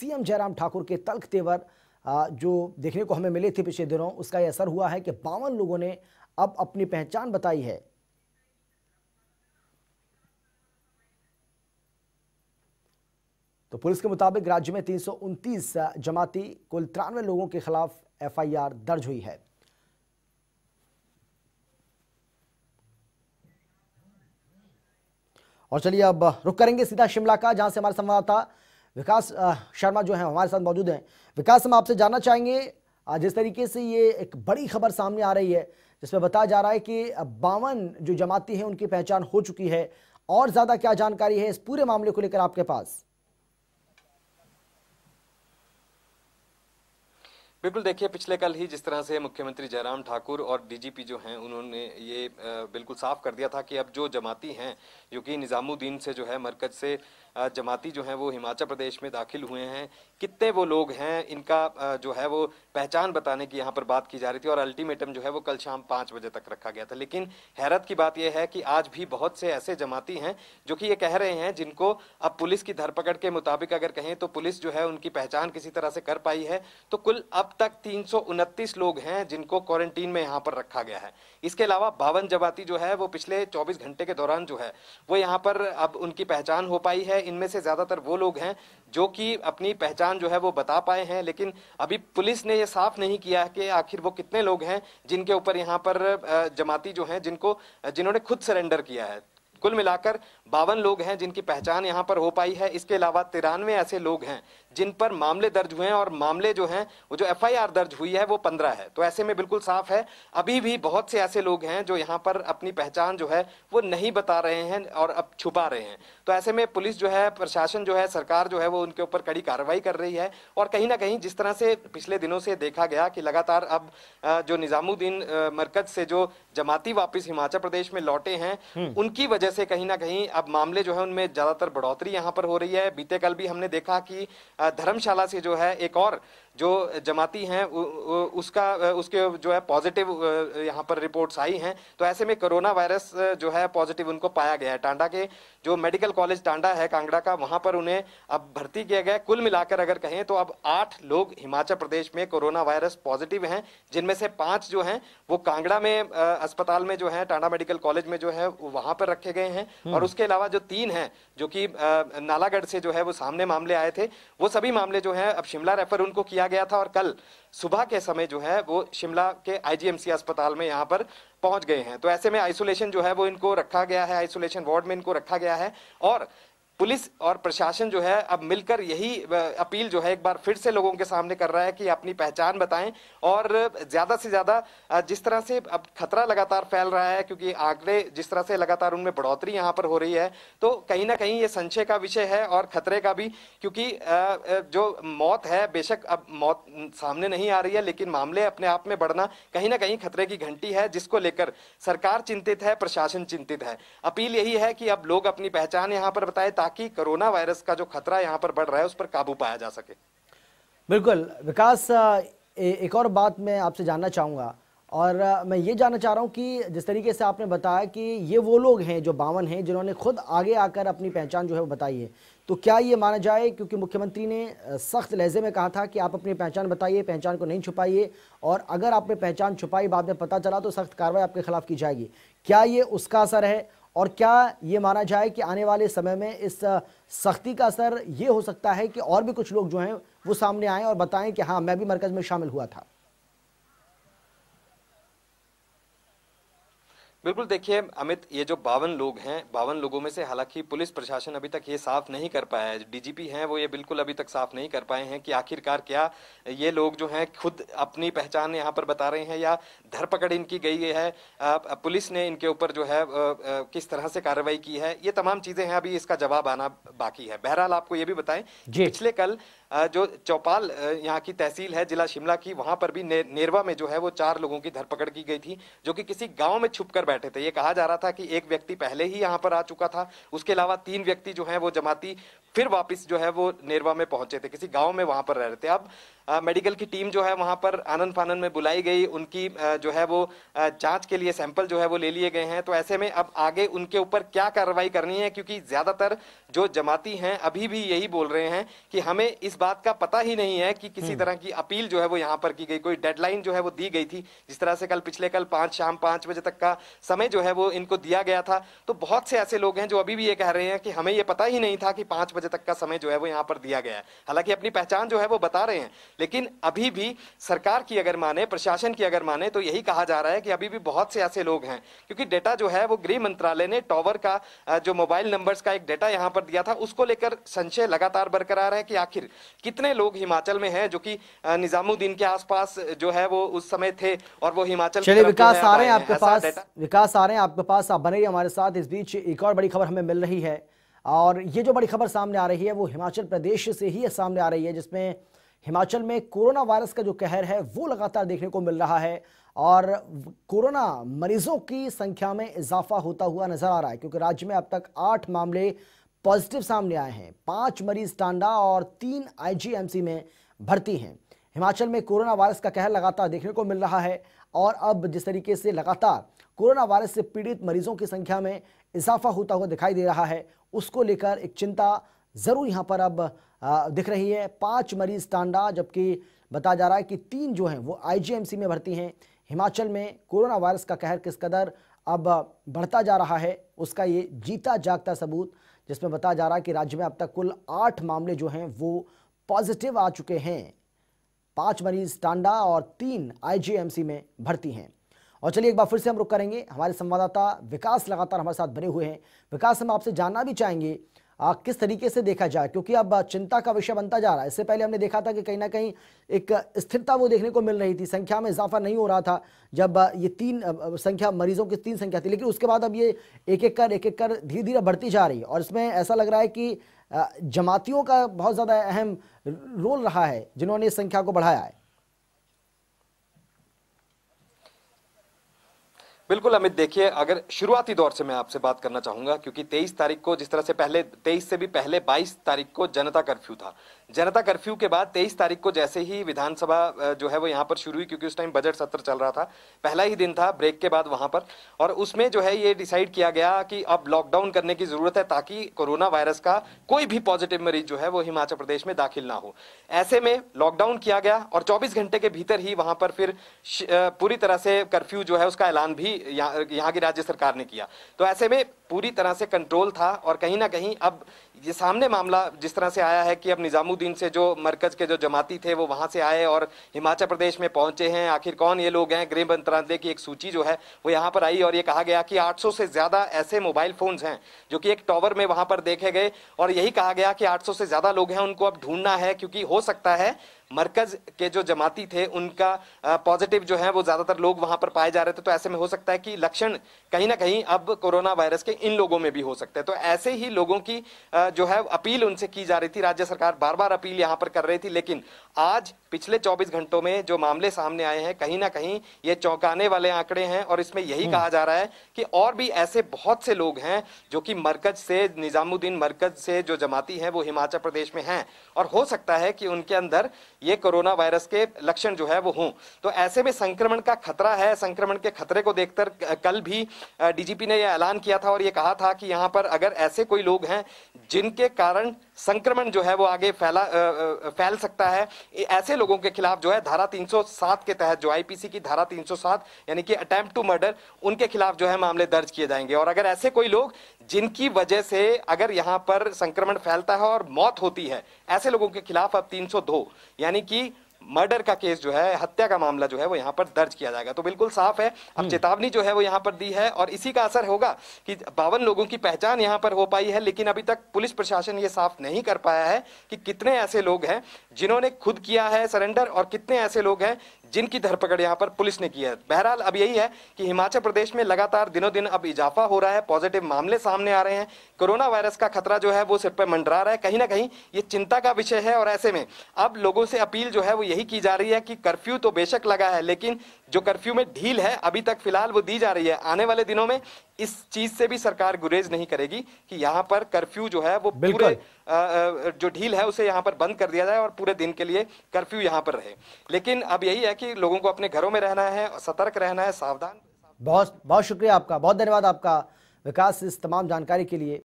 CM Jairam Thakur के तल्ख तेवर जो देखने को हमें मिले थे पिछले दिनों उसका यह असर हुआ है कि बावन लोगों ने अब अपनी पहचान बताई है तो पुलिस के मुताबिक राज्य में तीन जमाती कुल तिरानवे लोगों के खिलाफ एफआईआर दर्ज हुई है और चलिए अब रुक करेंगे सीधा शिमला का जहां से हमारे संवाददाता विकास शर्मा जो हैं हमारे साथ मौजूद हैं विकास हम आपसे जानना चाहेंगे जिस तरीके से ये एक बड़ी खबर सामने आ रही है जिसमें बताया जा रहा है कि बावन जो जमाती हैं उनकी पहचान हो चुकी है और ज़्यादा क्या जानकारी है इस पूरे मामले को लेकर आपके पास बिल्कुल देखिए पिछले कल ही जिस तरह से मुख्यमंत्री जयराम ठाकुर और डीजीपी जो हैं उन्होंने ये बिल्कुल साफ कर दिया था कि अब जो जमाती हैं जो कि निज़ामुद्दीन से जो है मरकज से जमाती जो हैं वो हिमाचल प्रदेश में दाखिल हुए हैं कितने वो लोग हैं इनका जो है वो पहचान बताने की यहाँ पर बात की जा रही थी और अल्टीमेटम जो है वो कल शाम पाँच बजे तक रखा गया था लेकिन हैरत की बात यह है कि आज भी बहुत से ऐसे जमाती हैं जो कि ये कह रहे हैं जिनको अब पुलिस की धरपकड़ के मुताबिक अगर कहें तो पुलिस जो है उनकी पहचान किसी तरह से कर पाई है तो कुल अब तक तीन लोग हैं जिनको क्वारंटीन में यहाँ पर रखा गया है इसके अलावा बावन जमाती जो है वो पिछले 24 घंटे के दौरान जो है वो यहाँ पर अब उनकी पहचान हो पाई है इनमें से ज़्यादातर वो लोग हैं जो कि अपनी पहचान जो है वो बता पाए हैं लेकिन अभी पुलिस ने ये साफ नहीं किया कि आखिर वो कितने लोग हैं जिनके ऊपर यहाँ पर जमाती जो हैं जिनको जिन्होंने खुद सरेंडर किया है कुल मिलाकर बावन लोग हैं जिनकी पहचान यहाँ पर हो पाई है इसके अलावा तिरानवे ऐसे लोग हैं जिन पर मामले दर्ज हुए हैं और मामले जो हैं वो जो एफआईआर दर्ज हुई है वो पंद्रह है तो ऐसे में बिल्कुल साफ है अभी भी बहुत से ऐसे लोग हैं जो यहाँ पर अपनी पहचान जो है वो नहीं बता रहे हैं और अब छुपा रहे हैं तो ऐसे में पुलिस जो है प्रशासन जो है सरकार जो है वो उनके ऊपर कड़ी कार्रवाई कर रही है और कहीं ना कहीं जिस तरह से पिछले दिनों से देखा गया कि लगातार अब जो निजामुद्दीन मरकज से जो जमाती वापस हिमाचल प्रदेश में लौटे हैं हम्म। उनकी वजह से कहीं ना कहीं अब मामले जो है उनमें ज्यादातर बढ़ोतरी यहाँ पर हो रही है बीते कल भी हमने देखा कि धर्मशाला से जो है एक और जो जमाती हैं उसका उसके जो है पॉजिटिव यहाँ पर रिपोर्ट्स आई हैं तो ऐसे में कोरोना वायरस जो है पॉजिटिव उनको पाया गया है टांडा के जो मेडिकल कॉलेज टांडा है कांगड़ा का वहाँ पर उन्हें अब भर्ती किया गया कुल मिलाकर अगर कहें तो अब आठ लोग हिमाचल प्रदेश में कोरोना वायरस पॉजिटिव हैं जिनमें से पाँच जो हैं वो कांगड़ा में अस्पताल में जो है टांडा मेडिकल कॉलेज में जो है वहाँ पर रखे गए हैं और हम्म। उसके अलावा जो तीन हैं जो कि नालागढ़ से जो है वो सामने मामले आए थे वो सभी मामले जो है अब शिमला रेफर उनको किया किया गया था और कल सुबह के समय जो है वो शिमला के आईजीएमसी अस्पताल में यहाँ पर पहुंच गए हैं तो ऐसे में आइसोलेशन जो है वो इनको रखा गया है आइसोलेशन वार्ड में इनको रखा गया है और पुलिस और प्रशासन जो है अब मिलकर यही अपील जो है एक बार फिर से लोगों के सामने कर रहा है कि अपनी पहचान बताएं और ज़्यादा से ज़्यादा जिस तरह से अब खतरा लगातार फैल रहा है क्योंकि आंकड़े जिस तरह से लगातार उनमें बढ़ोतरी यहाँ पर हो रही है तो कहीं ना कहीं ये संशय का विषय है और खतरे का भी क्योंकि जो मौत है बेशक अब मौत सामने नहीं आ रही है लेकिन मामले अपने आप में बढ़ना कहीं ना कहीं खतरे की घंटी है जिसको लेकर सरकार चिंतित है प्रशासन चिंतित है अपील यही है कि अब लोग अपनी पहचान यहाँ पर बताए ताकि कोरोना वायरस का जो खतरा यहाँ पर बढ़ रहा है उस पर काबू पाया जा सके बिल्कुल विकास एक और बात मैं आपसे जानना चाहूँगा और मैं ये जानना चाह रहा हूँ कि जिस तरीके से आपने बताया कि ये वो लोग हैं जो बावन हैं जिन्होंने खुद आगे आकर अपनी पहचान जो है वो बताई है तो क्या ये माना जाए क्योंकि मुख्यमंत्री ने सख्त लहजे में कहा था कि आप अपनी पहचान बताइए पहचान को नहीं छुपाइए और अगर आपने पहचान छुपाई बाद में पता चला तो सख्त कार्रवाई आपके खिलाफ की जाएगी क्या ये उसका असर है और क्या ये माना जाए कि आने वाले समय में इस सख्ती का असर ये हो सकता है कि और भी कुछ लोग जो हैं वो सामने आएँ और बताएं कि हाँ मैं भी मरकज़ में शामिल हुआ था बिल्कुल देखिए अमित ये जो बावन लोग हैं बावन लोगों में से हालांकि पुलिस प्रशासन अभी तक ये साफ नहीं कर पाया है डीजीपी हैं वो ये बिल्कुल अभी तक साफ नहीं कर पाए हैं कि आखिरकार क्या ये लोग जो हैं खुद अपनी पहचान यहाँ पर बता रहे हैं या धरपकड़ इनकी गई है पुलिस ने इनके ऊपर जो है किस तरह से कार्रवाई की है ये तमाम चीज़ें हैं अभी इसका जवाब आना बाकी है बहरहाल आपको ये भी बताएं पिछले कल जो चौपाल यहाँ की तहसील है जिला शिमला की वहाँ पर भी नेरवा में जो है वो चार लोगों की धरपकड़ की गई थी जो कि किसी गाँव में छुप कर बैठे थे ये कहा जा रहा था कि एक व्यक्ति पहले ही यहाँ पर आ चुका था उसके अलावा तीन व्यक्ति जो है वो जमाती फिर वापस जो है वो नेरवा में पहुंचे थे किसी गांव में वहां पर रह रहे थे अब मेडिकल की टीम जो है वहाँ पर आनंद फानंद में बुलाई गई उनकी जो है वो जाँच के लिए सैंपल जो है वो ले लिए गए हैं तो ऐसे में अब आगे उनके ऊपर क्या कार्रवाई करनी है क्योंकि ज़्यादातर जो जमाती हैं अभी भी यही बोल रहे हैं कि हमें इस बात का पता ही नहीं है कि किसी हम्म। तरह की अपील जो है वो यहाँ पर की गई कोई डेडलाइन जो है वो दी गई थी जिस तरह से कल पिछले कल पाँच शाम पाँच बजे तक का समय जो है वो इनको दिया गया था तो बहुत से ऐसे लोग हैं जो अभी भी ये कह रहे हैं कि हमें ये पता ही नहीं था कि पाँच बजे तक का समय जो है वो यहाँ पर दिया गया है हालांकि अपनी पहचान जो है वो बता रहे हैं लेकिन अभी भी सरकार की अगर माने प्रशासन की अगर माने तो यही कहा जा रहा है कि अभी भी बहुत से ऐसे लोग हैं क्योंकि डेटा जो है वो गृह मंत्रालय ने टॉवर का जो मोबाइल नंबर्स का एक डेटा यहाँ पर दिया था उसको लेकर संशय लगातार बरकरार है कि आखिर कितने लोग हिमाचल में हैं जो कि निजामुद्दीन के आसपास जो है वो उस समय थे और वो हिमाचल विकास आ रहे हैं आपके पास विकास आ रहे हैं आपके पास आप बने हमारे साथ इस बीच एक और बड़ी खबर हमें मिल रही है और ये जो बड़ी खबर सामने आ रही है वो हिमाचल प्रदेश से ही सामने आ रही है जिसमें हिमाचल में कोरोना वायरस का जो कहर है वो लगातार देखने को मिल रहा है और कोरोना मरीजों की संख्या में इजाफा होता हुआ नजर आ रहा है क्योंकि राज्य में अब तक आठ मामले पॉजिटिव सामने आए हैं पांच मरीज टांडा और तीन आईजीएमसी में भर्ती हैं हिमाचल में कोरोना वायरस का कहर लगातार देखने को मिल रहा है और अब जिस तरीके से लगातार कोरोना वायरस से पीड़ित मरीजों की संख्या में इजाफा होता हुआ दिखाई दे रहा है उसको लेकर एक चिंता ज़रूर यहाँ पर अब दिख रही है पाँच मरीज़ टांडा जबकि बताया जा रहा है कि तीन जो हैं वो आईजीएमसी में भर्ती हैं हिमाचल में कोरोना वायरस का कहर किस कदर अब बढ़ता जा रहा है उसका ये जीता जागता सबूत जिसमें बताया जा रहा है कि राज्य में अब तक कुल आठ मामले जो हैं वो पॉजिटिव आ चुके हैं पांच मरीज टांडा और तीन आईजीएमसी में भर्ती हैं और चलिए एक बार फिर से हम रुक करेंगे हमारे संवाददाता विकास लगातार हमारे साथ बने हुए हैं विकास हम आपसे जानना भी चाहेंगे आ, किस तरीके से देखा जाए क्योंकि अब चिंता का विषय बनता जा रहा है इससे पहले हमने देखा था कि कहीं ना कहीं एक स्थिरता वो देखने को मिल रही थी संख्या में इजाफा नहीं हो रहा था जब ये तीन संख्या मरीजों की तीन संख्या थी लेकिन उसके बाद अब ये एक एक कर एक एक कर धीरे धीरे बढ़ती जा रही है और इसमें ऐसा लग रहा है कि जमातियों का बहुत ज़्यादा अहम रोल रहा है जिन्होंने इस संख्या को बढ़ाया है बिल्कुल अमित देखिए अगर शुरुआती दौर से मैं आपसे बात करना चाहूंगा क्योंकि 23 तारीख को जिस तरह से पहले 23 से भी पहले 22 तारीख को जनता कर्फ्यू था जनता कर्फ्यू के बाद 23 तारीख को जैसे ही विधानसभा जो है वो यहाँ पर शुरू हुई क्योंकि उस टाइम बजट सत्र चल रहा था पहला ही दिन था ब्रेक के बाद वहाँ पर और उसमें जो है ये डिसाइड किया गया कि अब लॉकडाउन करने की ज़रूरत है ताकि कोरोना वायरस का कोई भी पॉजिटिव मरीज जो है वो हिमाचल प्रदेश में दाखिल ना हो ऐसे में लॉकडाउन किया गया और चौबीस घंटे के भीतर ही वहाँ पर फिर पूरी तरह से कर्फ्यू जो है उसका ऐलान भी यहाँ की राज्य सरकार ने किया तो ऐसे में पूरी तरह से कंट्रोल था और कहीं ना कहीं अब ये सामने मामला जिस तरह से आया है कि अब निज़ामुद्दीन से जो मरकज़ के जो जमाती थे वो वहाँ से आए और हिमाचल प्रदेश में पहुँचे हैं आखिर कौन ये लोग हैं गृह मंत्रालय की एक सूची जो है वो यहाँ पर आई और ये कहा गया कि 800 से ज़्यादा ऐसे मोबाइल फ़ोन्स हैं जो कि एक टॉवर में वहाँ पर देखे गए और यही कहा गया कि आठ से ज़्यादा लोग हैं उनको अब ढूंढना है क्योंकि हो सकता है मरकज के जो जमाती थे उनका पॉजिटिव जो है वो ज़्यादातर लोग वहाँ पर पाए जा रहे थे तो ऐसे में हो सकता है कि लक्षण कहीं ना कहीं अब कोरोना वायरस के इन लोगों में भी हो सकते हैं तो ऐसे ही लोगों की आ, जो है अपील उनसे की जा रही थी राज्य सरकार बार बार अपील यहां पर कर रही थी लेकिन आज पिछले 24 घंटों में जो मामले सामने आए हैं कहीं ना कहीं ये चौंकाने वाले आंकड़े हैं और इसमें यही कहा जा रहा है कि और भी ऐसे बहुत से लोग हैं जो कि मरकज से निज़ामुद्दीन मरकज से जो जमाती हैं वो हिमाचल प्रदेश में हैं और हो सकता है कि उनके अंदर ये कोरोना वायरस के लक्षण जो है वो हों तो ऐसे में संक्रमण का खतरा है संक्रमण के खतरे को देखकर कल भी डीजीपी ने यह ऐलान किया था और ये कहा था कि यहाँ पर अगर ऐसे कोई लोग हैं जिनके कारण संक्रमण जो है वो आगे फैला फैल सकता है ऐसे लोगों के खिलाफ जो है धारा 307 के तहत जो आईपीसी की धारा 307 यानी कि अटैम्प्ट टू मर्डर उनके खिलाफ जो है मामले दर्ज किए जाएंगे और अगर ऐसे कोई लोग जिनकी वजह से अगर यहाँ पर संक्रमण फैलता है और मौत होती है ऐसे लोगों के खिलाफ अब 302 यानी कि मर्डर का केस जो है हत्या का मामला जो है वो यहाँ पर दर्ज किया जाएगा तो बिल्कुल साफ है अब हम्म। चेतावनी जो है वो यहाँ पर दी है और इसी का असर होगा कि बावन लोगों की पहचान यहाँ पर हो पाई है लेकिन अभी तक पुलिस प्रशासन ये साफ नहीं कर पाया है कि कितने ऐसे लोग हैं जिन्होंने खुद किया है सरेंडर और कितने ऐसे लोग हैं जिनकी धरपकड़ यहाँ पर पुलिस ने की है बहरहाल अब यही है कि हिमाचल प्रदेश में लगातार दिनों दिन अब इजाफा हो रहा है पॉजिटिव मामले सामने आ रहे हैं कोरोना वायरस का खतरा जो है वो सिर पर मंडरा रहा है कहीं ना कहीं ये चिंता का विषय है और ऐसे में अब लोगों से अपील जो है वो यही की जा रही है कि कर्फ्यू तो बेशक लगा है लेकिन जो कर्फ्यू में ढील है अभी तक फिलहाल वो दी जा रही है आने वाले दिनों में इस चीज से भी सरकार गुरेज नहीं करेगी कि यहाँ पर कर्फ्यू जो है वो पूरे जो ढील है उसे यहाँ पर बंद कर दिया जाए और पूरे दिन के लिए कर्फ्यू यहाँ पर रहे लेकिन अब यही है कि लोगों को अपने घरों में रहना है सतर्क रहना है सावधान बहुत बहुत शुक्रिया आपका बहुत धन्यवाद आपका विकास इस तमाम जानकारी के लिए